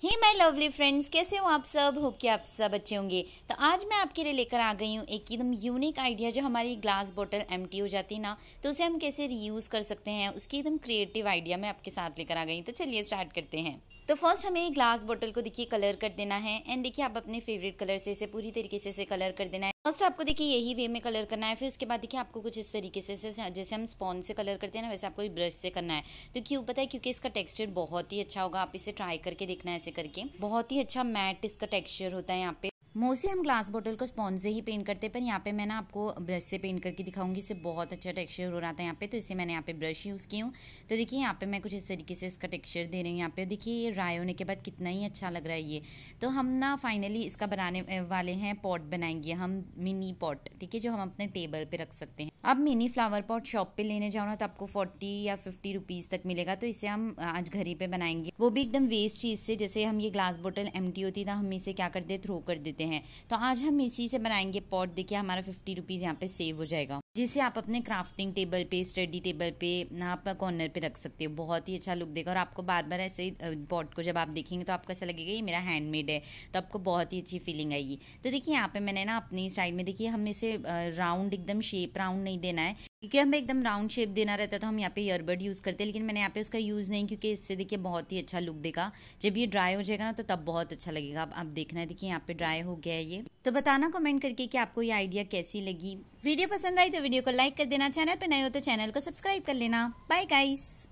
He my lovely friends कैसे हो आप सब होप कि आप सब अच्छे होंगे तो आज मैं आपके लिए लेकर आ गई हूँ एक एकदम यूनिक आइडिया जो हमारी ग्लास बोतल एम हो जाती है ना तो उसे हम कैसे रीयूज़ कर सकते हैं उसकी एकदम क्रिएटिव आइडिया मैं आपके साथ लेकर आ गई तो चलिए स्टार्ट करते हैं तो फर्स्ट हमें ग्लास बोतल को देखिए कलर कर देना है एंड देखिए आप अपने फेवरेट कलर से इसे पूरी तरीके से इसे कलर कर देना है फर्स्ट आपको देखिए यही वे में कलर करना है फिर उसके बाद देखिए आपको कुछ इस तरीके से जैसे हम स्पॉन से कलर करते हैं ना वैसे आपको ब्रश से करना है तो क्यों पता है क्योंकि इसका टेक्सचर बहुत ही अच्छा होगा आप इसे ट्राई करके देखना है ऐसे करके करके बहुत ही अच्छा मैट इसका टेक्सचर होता है यहाँ पे मोस्टली हम ग्लास बॉटल को स्पॉन्ज से ही पेंट करते हैं पर यहाँ पे मैं ना आपको ब्रश से पेंट करके दिखाऊंगी इससे बहुत अच्छा टेक्सचर हो रहा था यहाँ पे तो इससे मैंने यहाँ पे ब्रश यूज़ की हूँ तो देखिए यहाँ पे मैं कुछ इस तरीके से इसका टेक्सचर दे रही हूँ यहाँ पे देखिए ये ड्राई होने के बाद कितना ही अच्छा लग रहा है ये तो हम ना फाइनली इसका बनाने वाले हैं पॉट बनाएंगे हम मिनी पॉट ठीक है जो हम अपने टेबल पर रख सकते हैं अब मिनी फ्लावर पॉट शॉप पे लेने जाओ ना तो आपको फोर्टी या फिफ्टी रुपीज़ तक मिलेगा तो इसे हम आज घर ही पे बनाएंगे वो भी एकदम वेस्ट चीज़ से जैसे हम ये ग्लास बोटल एम्प्टी होती था हम इसे क्या करते थ्रो कर देते लेते हैं तो आज हम इसी से बनाएंगे पॉट देखिए हमारा फिफ्टी रुपीज़ यहाँ पे सेव हो जाएगा जिसे आप अपने क्राफ्टिंग टेबल पे स्टडी टेबल पे आप कॉर्नर पे रख सकते हो बहुत ही अच्छा लुक देगा और आपको बार बार ऐसे ही पॉट को जब आप देखेंगे तो आपको ऐसा लगेगा ये मेरा हैंडमेड है तो आपको बहुत ही अच्छी फीलिंग आएगी तो देखिए यहाँ पे मैंने ना अपनी स्टाइल में देखिए हम इसे राउंड एकदम शेप राउंड नहीं देना है क्योंकि हमें एकदम राउंड शेप देना रहता तो हम यहाँ पे ईयरबड यूज़ करते हैं लेकिन मैंने यहाँ पे उसका यूज़ नहीं क्योंकि इससे देखिए बहुत ही अच्छा लुक देगा जब ये ड्राई हो जाएगा ना तो तब बहुत अच्छा लगेगा अब आप देखना है देखिए यहाँ पे ड्राई हो गया है ये तो बताना कमेंट करके कि आपको ये आइडिया कैसी लगी वीडियो पसंद आई तो वीडियो को लाइक कर देना चैनल पर नए हो तो चैनल को सब्सक्राइब कर लेना बाय गाइस